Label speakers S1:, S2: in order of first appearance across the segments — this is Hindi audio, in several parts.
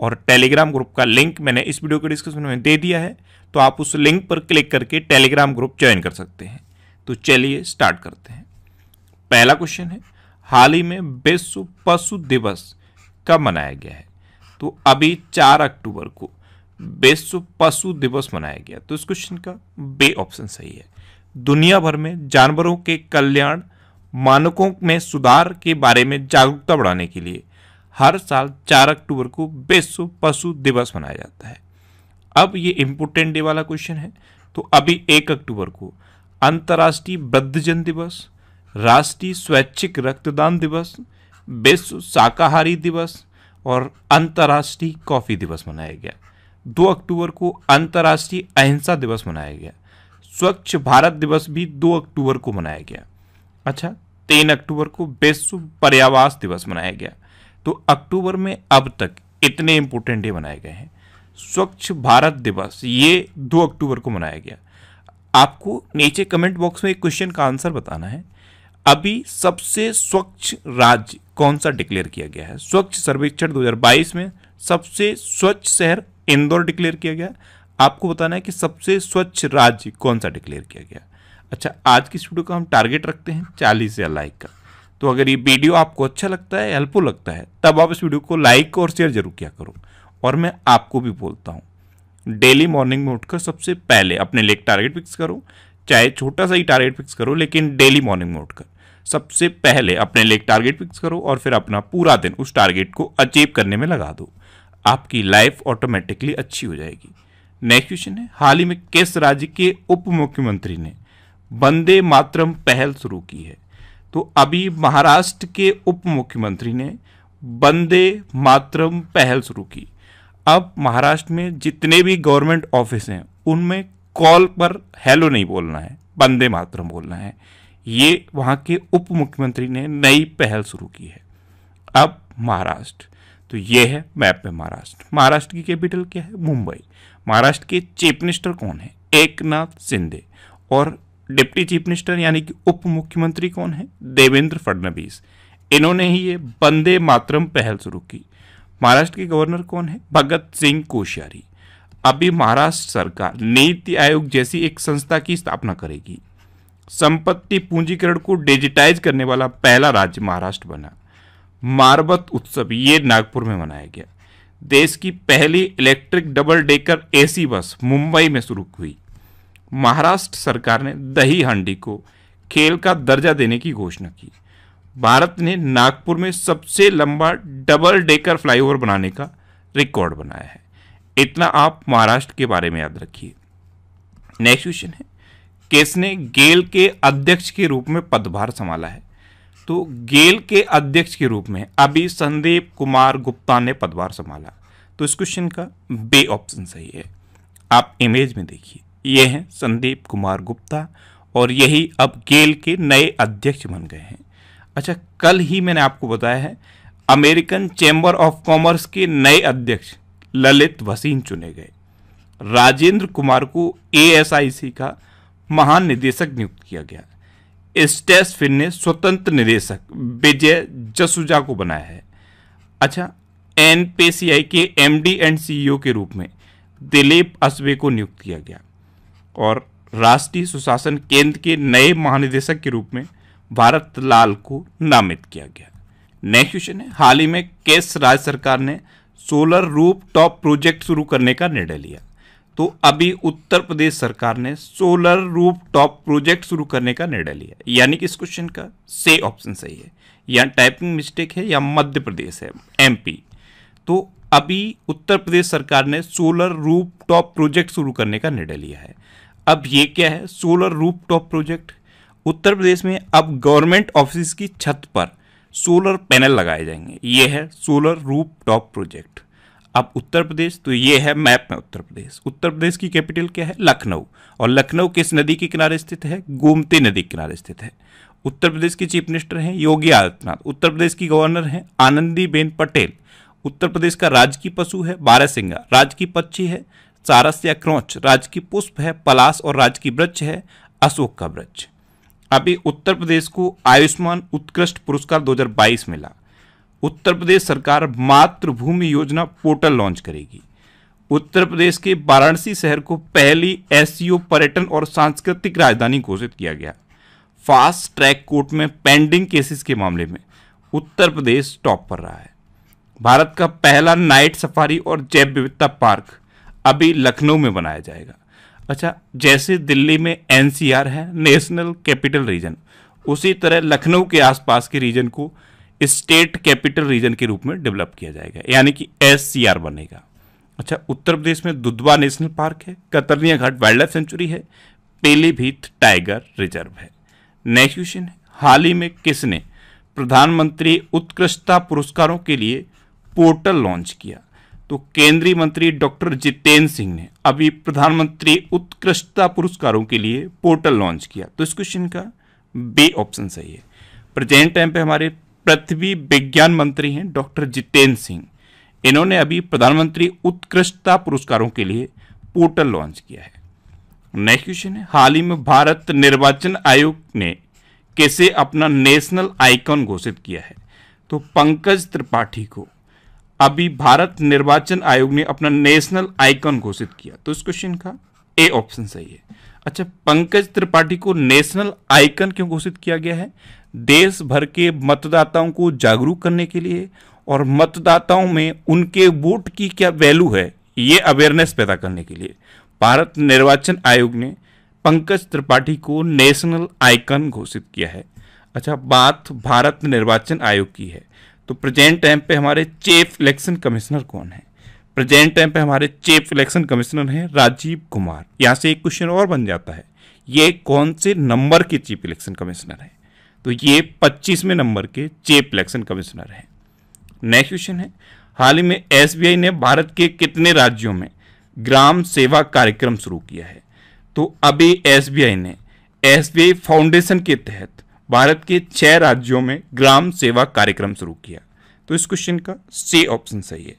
S1: और टेलीग्राम ग्रुप का लिंक मैंने इस वीडियो के डिस्क्रिप्शन में दे दिया है तो आप उस लिंक पर क्लिक करके टेलीग्राम ग्रुप ज्वाइन कर सकते हैं तो चलिए स्टार्ट करते हैं पहला क्वेश्चन है हाल ही में विश्व पशु दिवस कब मनाया गया है तो अभी चार अक्टूबर को विश्व पशु दिवस मनाया गया तो इस क्वेश्चन का बे ऑप्शन सही है दुनिया भर में जानवरों के कल्याण मानकों में सुधार के बारे में जागरूकता बढ़ाने के लिए हर साल चार अक्टूबर को विश्व पशु दिवस मनाया जाता है अब ये इम्पोर्टेंट डे वाला क्वेश्चन है तो अभी एक अक्टूबर को अंतर्राष्ट्रीय वृद्धजन दिवस राष्ट्रीय स्वैच्छिक रक्तदान दिवस विश्व शाकाहारी दिवस और अंतर्राष्ट्रीय कॉफ़ी दिवस मनाया गया दो अक्टूबर को अंतर्राष्ट्रीय अहिंसा दिवस मनाया गया स्वच्छ भारत दिवस भी दो अक्टूबर को मनाया गया अच्छा तीन अक्टूबर को विश्व पर्यावास दिवस मनाया गया तो अक्टूबर में अब तक इतने इम्पोर्टेंट डे मनाए गए हैं स्वच्छ भारत दिवस ये दो अक्टूबर को मनाया गया आपको नीचे कमेंट बॉक्स में एक क्वेश्चन का आंसर बताना है अभी सबसे स्वच्छ राज्य कौन सा डिक्लेयर किया गया है स्वच्छ सर्वेक्षण 2022 में सबसे स्वच्छ शहर इंदौर डिक्लेयर किया गया आपको बताना है कि सबसे स्वच्छ राज्य कौन सा डिक्लेयर किया गया अच्छा आज की इस वीडियो का हम टारगेट रखते हैं चालीस या लाइक का तो अगर ये वीडियो आपको अच्छा लगता है हेल्पफुल लगता है तब आप इस वीडियो को लाइक और शेयर जरूर किया करो और मैं आपको भी बोलता हूँ डेली मॉर्निंग में उठकर सबसे पहले अपने लिए टारगेट फिक्स करो चाहे छोटा सा ही टारगेट फिक्स करो लेकिन डेली मॉर्निंग में उठकर सबसे पहले अपने लिए टारगेट फिक्स करो और फिर अपना पूरा दिन उस टारगेट को अचीव करने में लगा दो आपकी लाइफ ऑटोमेटिकली अच्छी हो जाएगी नेक्स्ट क्वेश्चन है हाल ही में किस राज्य के उप मुख्यमंत्री ने वंदे मातरम पहल शुरू की है तो अभी महाराष्ट्र के उप मुख्यमंत्री ने वंदे मातरम पहल शुरू की अब महाराष्ट्र में जितने भी गवर्नमेंट ऑफिस हैं उनमें कॉल पर हेलो नहीं बोलना है वंदे मातरम बोलना है ये वहाँ के उप मुख्यमंत्री ने नई पहल शुरू की है अब महाराष्ट्र तो ये है मैप में महाराष्ट्र महाराष्ट्र की कैपिटल क्या है मुंबई महाराष्ट्र के चीफ मिनिस्टर कौन है एक नाथ शिंदे और डिप्टी चीफ मिनिस्टर यानी कि उप मुख्यमंत्री कौन है देवेंद्र फडणवीस इन्होंने ही ये बंदे मातरम पहल शुरू की महाराष्ट्र के गवर्नर कौन है भगत सिंह कोश्यारी अभी महाराष्ट्र सरकार नीति आयोग जैसी एक संस्था की स्थापना करेगी संपत्ति पूंजीकरण को डिजिटाइज करने वाला पहला राज्य महाराष्ट्र बना मारबत उत्सव ये नागपुर में मनाया गया देश की पहली electric double decker AC bus Mumbai में शुरू हुई महाराष्ट्र सरकार ने दही हांडी को खेल का दर्जा देने की घोषणा की भारत ने नागपुर में सबसे लंबा डबल डेकर फ्लाईओवर बनाने का रिकॉर्ड बनाया है इतना आप महाराष्ट्र के बारे में याद रखिए नेक्स्ट क्वेश्चन है किसने गेल के अध्यक्ष के रूप में पदभार संभाला है तो गेल के अध्यक्ष के रूप में अभी संदीप कुमार गुप्ता ने पदभार संभाला तो इस क्वेश्चन का बे ऑप्शन सही है आप इमेज में देखिए ये हैं संदीप कुमार गुप्ता और यही अब गेल के नए अध्यक्ष बन गए हैं अच्छा कल ही मैंने आपको बताया है अमेरिकन चैम्बर ऑफ कॉमर्स के नए अध्यक्ष ललित वसीन चुने गए राजेंद्र कुमार को एएसआईसी का महानिदेशक नियुक्त किया गया स्टेस फिन ने स्वतंत्र निदेशक विजय जसुजा को बनाया है अच्छा एन के एमडी एंड सीईओ के रूप में दिलीप असवे को नियुक्त किया गया और राष्ट्रीय सुशासन केंद्र के नए महानिदेशक के रूप में भारत लाल को नामित किया गया नेक्स्ट क्वेश्चन है हाल ही में केस राज्य सरकार ने सोलर रूप टॉप प्रोजेक्ट शुरू करने का निर्णय लिया तो अभी उत्तर प्रदेश सरकार ने सोलर रूप टॉप प्रोजेक्ट शुरू करने का निर्णय लिया यानी कि इस क्वेश्चन का से ऑप्शन सही है या टाइपिंग मिस्टेक है या मध्य प्रदेश है एमपी तो अभी उत्तर प्रदेश सरकार ने सोलर रूप टॉप प्रोजेक्ट शुरू करने का निर्णय लिया है अब ये क्या है solar rooftop project Uttar Pradesh में अब गवर्नमेंट ऑफिस की छत पर सोलर पैनल लगाए जाएंगे ये है सोलर रूप टॉप प्रोजेक्ट अब उत्तर प्रदेश तो ये है मैप में उत्तर प्रदेश उत्तर प्रदेश की कैपिटल क्या है लखनऊ और लखनऊ किस नदी के किनारे स्थित है गोमती नदी के किनारे स्थित है उत्तर प्रदेश के चीफ मिनिस्टर हैं योगी आदित्यनाथ उत्तर प्रदेश की गवर्नर हैं आनंदीबेन पटेल उत्तर प्रदेश का राजकीय पशु है बारह सिंगा राजकीय पक्षी है सारस या क्रोच राज्य की पुष्प है पलास और राज्य की वृक्ष है अशोक का वृक्ष अभी उत्तर प्रदेश को आयुष्मान उत्कृष्ट पुरस्कार 2022 मिला उत्तर प्रदेश सरकार मातृभूमि योजना पोर्टल लॉन्च करेगी उत्तर प्रदेश के वाराणसी शहर को पहली एस पर्यटन और सांस्कृतिक राजधानी घोषित किया गया फास्ट ट्रैक कोर्ट में पेंडिंग केसेस के मामले में उत्तर प्रदेश टॉप पर रहा है भारत का पहला नाइट सफारी और जैव विविधता पार्क अभी लखनऊ में बनाया जाएगा अच्छा जैसे दिल्ली में एनसीआर है नेशनल कैपिटल रीजन उसी तरह लखनऊ के आसपास के रीजन को स्टेट कैपिटल रीजन के रूप में डेवलप किया जाएगा यानी कि एस बनेगा अच्छा उत्तर प्रदेश में दुधवा नेशनल पार्क है Katarnia Ghat wildlife sanctuary है पीलीभीत टाइगर रिजर्व है नेक्स्ट क्वेश्चन है हाल ही में किसने प्रधानमंत्री उत्कृष्टता पुरस्कारों के लिए पोर्टल लॉन्च किया तो केंद्रीय मंत्री डॉक्टर जितेंद्र सिंह ने अभी प्रधानमंत्री उत्कृष्टता पुरस्कारों के लिए पोर्टल लॉन्च किया तो इस क्वेश्चन का बे ऑप्शन सही है प्रेजेंट टाइम पे हमारे पृथ्वी विज्ञान मंत्री हैं डॉक्टर जितेंद्र सिंह इन्होंने अभी प्रधानमंत्री उत्कृष्टता पुरस्कारों के लिए पोर्टल लॉन्च किया है नेक्स्ट क्वेश्चन है हाल ही में भारत निर्वाचन आयोग ने कैसे अपना नेशनल आइकॉन घोषित किया है तो पंकज त्रिपाठी को अभी भारत निर्वाचन आयोग ने अपना नेशनल आइकन घोषित किया तो इस क्वेश्चन का ए ऑप्शन सही है अच्छा पंकज त्रिपाठी को नेशनल आइकन क्यों घोषित किया गया है देश भर के मतदाताओं को जागरूक करने के लिए और मतदाताओं में उनके वोट की क्या वैल्यू है ये अवेयरनेस पैदा करने के लिए भारत निर्वाचन आयोग ने पंकज त्रिपाठी को नेशनल आइकन घोषित किया है अच्छा बात भारत निर्वाचन आयोग की है तो प्रेजेंट टाइम पे हमारे चीफ इलेक्शन कमिश्नर कौन है प्रेजेंट टाइम पे हमारे चीफ इलेक्शन कमिश्नर हैं राजीव कुमार यहाँ से एक क्वेश्चन और बन जाता है ये कौन से नंबर के चीफ इलेक्शन कमिश्नर हैं तो ये पच्चीसवें नंबर के चीफ इलेक्शन कमिश्नर हैं नेक्स्ट क्वेश्चन है हाल ही में एस ने भारत के कितने राज्यों में ग्राम सेवा कार्यक्रम शुरू किया है तो अभी एस ने एस फाउंडेशन के तहत भारत के छह राज्यों में ग्राम सेवा कार्यक्रम शुरू किया तो इस क्वेश्चन का सी ऑप्शन सही है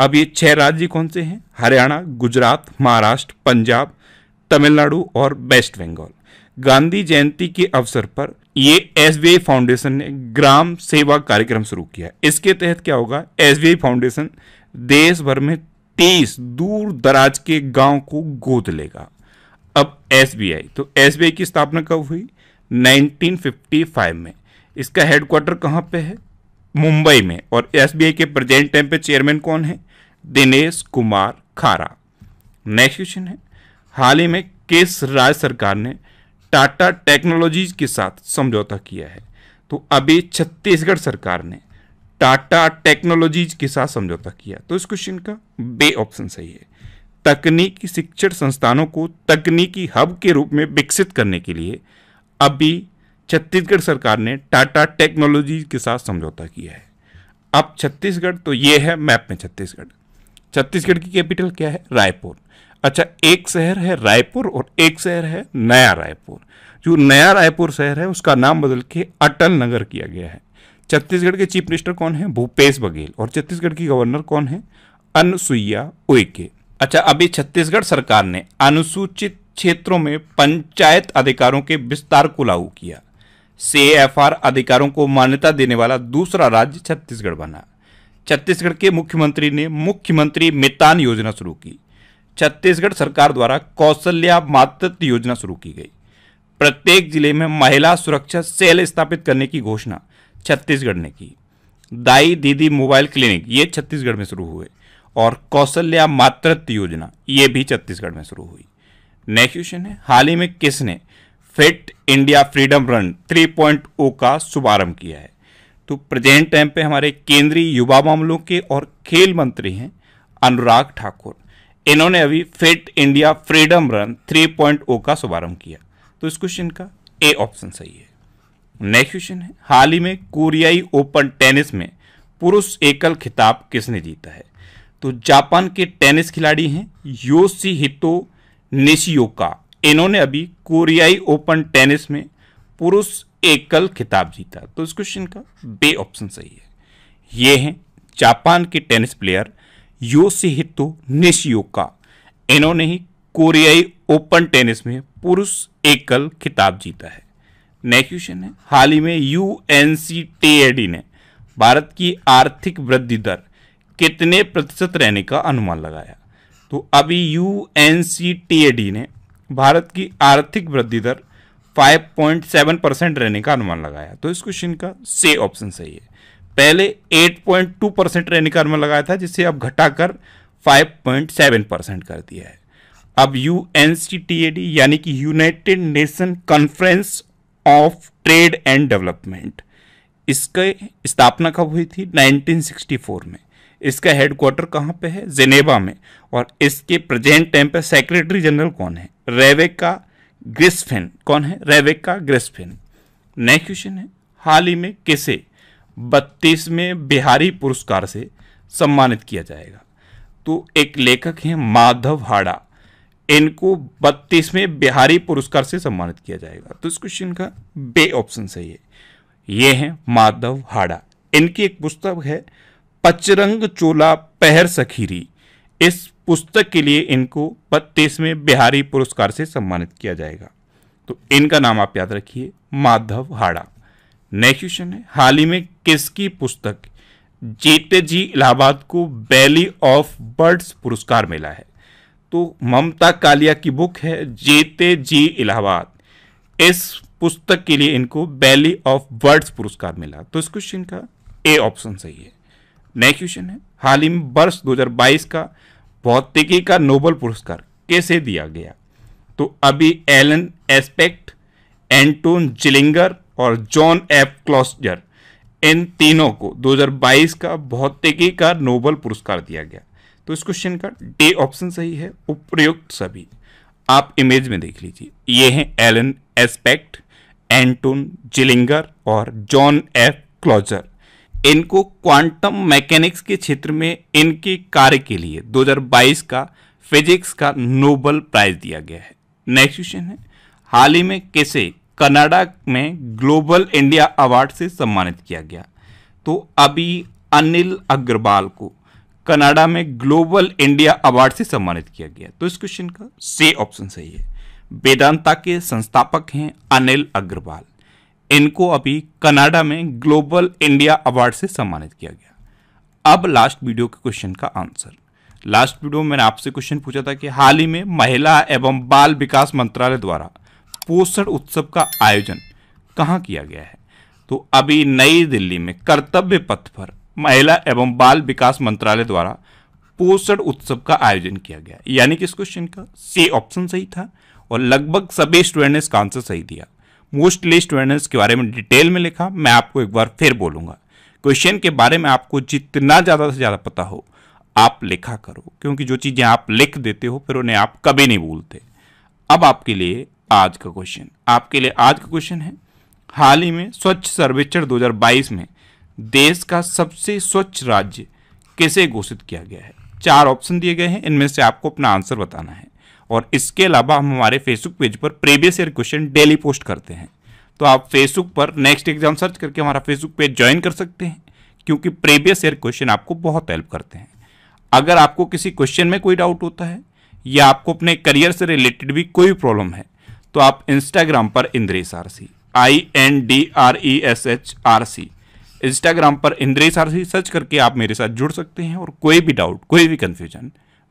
S1: अब ये छह राज्य कौन से हैं हरियाणा गुजरात महाराष्ट्र पंजाब तमिलनाडु और वेस्ट बंगाल गांधी जयंती के अवसर पर ये एस फाउंडेशन ने ग्राम सेवा कार्यक्रम शुरू किया इसके तहत क्या होगा एस फाउंडेशन देश भर में तेईस दूर दराज के गांव को गोद लेगा अब एस तो एस की स्थापना कब हुई 1955 में इसका हेडक्वार्टर कहाँ पे है मुंबई में और एसबीआई के प्रेजेंट टाइम पे चेयरमैन कौन है दिनेश कुमार खारा नेक्स्ट क्वेश्चन है हाल ही में किस राज्य सरकार ने टाटा टेक्नोलॉजीज के साथ समझौता किया है तो अभी छत्तीसगढ़ सरकार ने टाटा टेक्नोलॉजीज के साथ समझौता किया तो इस क्वेश्चन का बे ऑप्शन सही है तकनीकी शिक्षण संस्थानों को तकनीकी हब के रूप में विकसित करने के लिए अब भी छत्तीसगढ़ सरकार ने टाटा टेक्नोलॉजी के साथ समझौता किया है अब छत्तीसगढ़ तो ये है मैप में छत्तीसगढ़ छत्तीसगढ़ की कैपिटल क्या है रायपुर अच्छा एक शहर है रायपुर और एक शहर है नया रायपुर जो नया रायपुर शहर है उसका नाम बदल के अटल नगर किया गया है छत्तीसगढ़ के चीफ मिनिस्टर कौन है भूपेश बघेल और छत्तीसगढ़ की गवर्नर कौन है अनुसुईया उइके अच्छा अभी छत्तीसगढ़ सरकार ने अनुसूचित क्षेत्रों में पंचायत अधिकारों के विस्तार को लागू किया सीएएफआर अधिकारों को मान्यता देने वाला दूसरा राज्य छत्तीसगढ़ बना छत्तीसगढ़ के मुख्यमंत्री ने मुख्यमंत्री मितान योजना शुरू की छत्तीसगढ़ सरकार द्वारा कौशल्या मातृत्व योजना शुरू की गई प्रत्येक जिले में महिला सुरक्षा सेल स्थापित करने की घोषणा छत्तीसगढ़ ने की दाई दीदी मोबाइल क्लिनिक ये छत्तीसगढ़ में शुरू हुए और कौशल्या मातृत्व योजना ये भी छत्तीसगढ़ में शुरू हुई नेक्स्ट क्वेश्चन है हाल ही में किसने फिट इंडिया फ्रीडम रन 3.0 का शुभारंभ किया है तो प्रेजेंट टाइम पे हमारे केंद्रीय युवा मामलों के और खेल मंत्री हैं अनुराग ठाकुर इन्होंने अभी फिट इंडिया फ्रीडम रन 3.0 का शुभारंभ किया तो इस क्वेश्चन का ए ऑप्शन सही है नेक्स्ट क्वेश्चन है हाल ही में कोरियाई ओपन टेनिस में पुरुष एकल खिताब किसने जीता है तो जापान के टेनिस खिलाड़ी हैं योशी हितो निशियोका इन्होंने अभी कोरियाई ओपन टेनिस में पुरुष एकल खिताब जीता तो इस क्वेश्चन का बे ऑप्शन सही है ये हैं जापान के टेनिस प्लेयर योशिहितो निशियोका इन्होंने ही कोरियाई ओपन टेनिस में पुरुष एकल खिताब जीता है नेक्स्ट क्वेश्चन है हाल ही में यू ने भारत की आर्थिक वृद्धि दर कितने प्रतिशत रहने का अनुमान लगाया तो अभी यू ने भारत की आर्थिक वृद्धि दर 5.7 परसेंट रहने का अनुमान लगाया तो इस क्वेश्चन का से ऑप्शन सही है पहले 8.2 परसेंट रहने का अनुमान लगाया था जिसे अब घटाकर 5.7 परसेंट कर दिया है अब यू यानी कि United Nation conference of trade and development इसके स्थापना कब हुई थी 1964 में इसका हेडक्वार्टर कहाँ पे है जेनेवा में और इसके प्रेजेंट टाइम पे सेक्रेटरी जनरल कौन है रेवेका ग्रिस्फिन कौन है रेवेका ग्रिस्फिन नेक्स्ट क्वेश्चन है हाल ही में किसे बत्तीसवें बिहारी पुरस्कार से सम्मानित किया जाएगा तो एक लेखक हैं माधव हाड़ा इनको बत्तीसवें बिहारी पुरस्कार से सम्मानित किया जाएगा तो इस क्वेश्चन का बे ऑप्शन सही है ये हैं माधव हाड़ा इनकी एक पुस्तक है पचरंग चोला पहर सखीरी इस पुस्तक के लिए इनको बत्तीसवें बिहारी पुरस्कार से सम्मानित किया जाएगा तो इनका नाम आप याद रखिए माधव हाड़ा नेक्स्ट क्वेश्चन है हाल ही में किसकी पुस्तक जीते जी इलाहाबाद को बैली ऑफ बर्ड्स पुरस्कार मिला है तो ममता कालिया की बुक है जीते जी इलाहाबाद इस पुस्तक के लिए इनको बैली ऑफ बर्ड्स पुरस्कार मिला तो इस क्वेश्चन का ए ऑप्शन सही है नया क्वेश्चन है हाल ही में वर्ष 2022 का भौतिकी का नोबल पुरस्कार कैसे दिया गया तो अभी एलन एस्पेक्ट एंटोन जिलिंगर और जॉन एफ क्लॉस्टर इन तीनों को 2022 का भौतिकी का नोबल पुरस्कार दिया गया तो इस क्वेश्चन का डे ऑप्शन सही है उपयुक्त सभी आप इमेज में देख लीजिए ये हैं एलन एस्पेक्ट एंटोन जिलिंगर और जॉन एफ क्लॉजर इनको क्वांटम मैकेनिक्स के क्षेत्र में इनके कार्य के लिए 2022 का फिजिक्स का नोबल प्राइज दिया गया है नेक्स्ट क्वेश्चन है हाल ही में कैसे कनाडा में ग्लोबल इंडिया अवार्ड से सम्मानित किया गया तो अभी अनिल अग्रवाल को कनाडा में ग्लोबल इंडिया अवार्ड से सम्मानित किया गया तो इस क्वेश्चन का से ऑप्शन सही है वेदांता के संस्थापक हैं अनिल अग्रवाल इनको अभी कनाडा में ग्लोबल इंडिया अवार्ड से सम्मानित किया गया अब लास्ट वीडियो के क्वेश्चन का आंसर लास्ट वीडियो में मैंने आपसे क्वेश्चन पूछा था कि हाल ही में महिला एवं बाल विकास मंत्रालय द्वारा पोषण उत्सव का आयोजन कहाँ किया गया है तो अभी नई दिल्ली में कर्तव्य पथ पर महिला एवं बाल विकास मंत्रालय द्वारा पोषण उत्सव का आयोजन किया गया यानी कि इस क्वेश्चन का सी ऑप्शन सही था और लगभग सभी स्टूडेंट ने इसका आंसर सही दिया मोस्ट लिस्ट विनर्स के बारे में डिटेल में लिखा मैं आपको एक बार फिर बोलूंगा क्वेश्चन के बारे में आपको जितना ज़्यादा से ज़्यादा पता हो आप लिखा करो क्योंकि जो चीज़ें आप लिख देते हो फिर उन्हें आप कभी नहीं भूलते अब आपके लिए आज का क्वेश्चन आपके लिए आज का क्वेश्चन है हाल ही में स्वच्छ सर्वेक्षण 2022 में देश का सबसे स्वच्छ राज्य किसे घोषित किया गया है चार ऑप्शन दिए गए हैं इनमें से आपको अपना आंसर बताना है और इसके अलावा हम हमारे फेसबुक पेज पर previous year question daily post करते हैं तो आप फेसबुक पर नेक्स्ट एग्जाम सर्च करके हमारा फेसबुक पेज ज्वाइन कर सकते हैं क्योंकि प्रीवियस ईयर क्वेश्चन आपको बहुत हेल्प करते हैं अगर आपको किसी क्वेश्चन में कोई डाउट होता है या आपको अपने करियर से रिलेटेड भी कोई प्रॉब्लम है तो आप इंस्टाग्राम पर Indresh R C I N D R E S H R C Instagram पर इंद्रेश आर सी सर्च करके आप मेरे साथ जुड़ सकते हैं और कोई भी डाउट कोई भी कन्फ्यूजन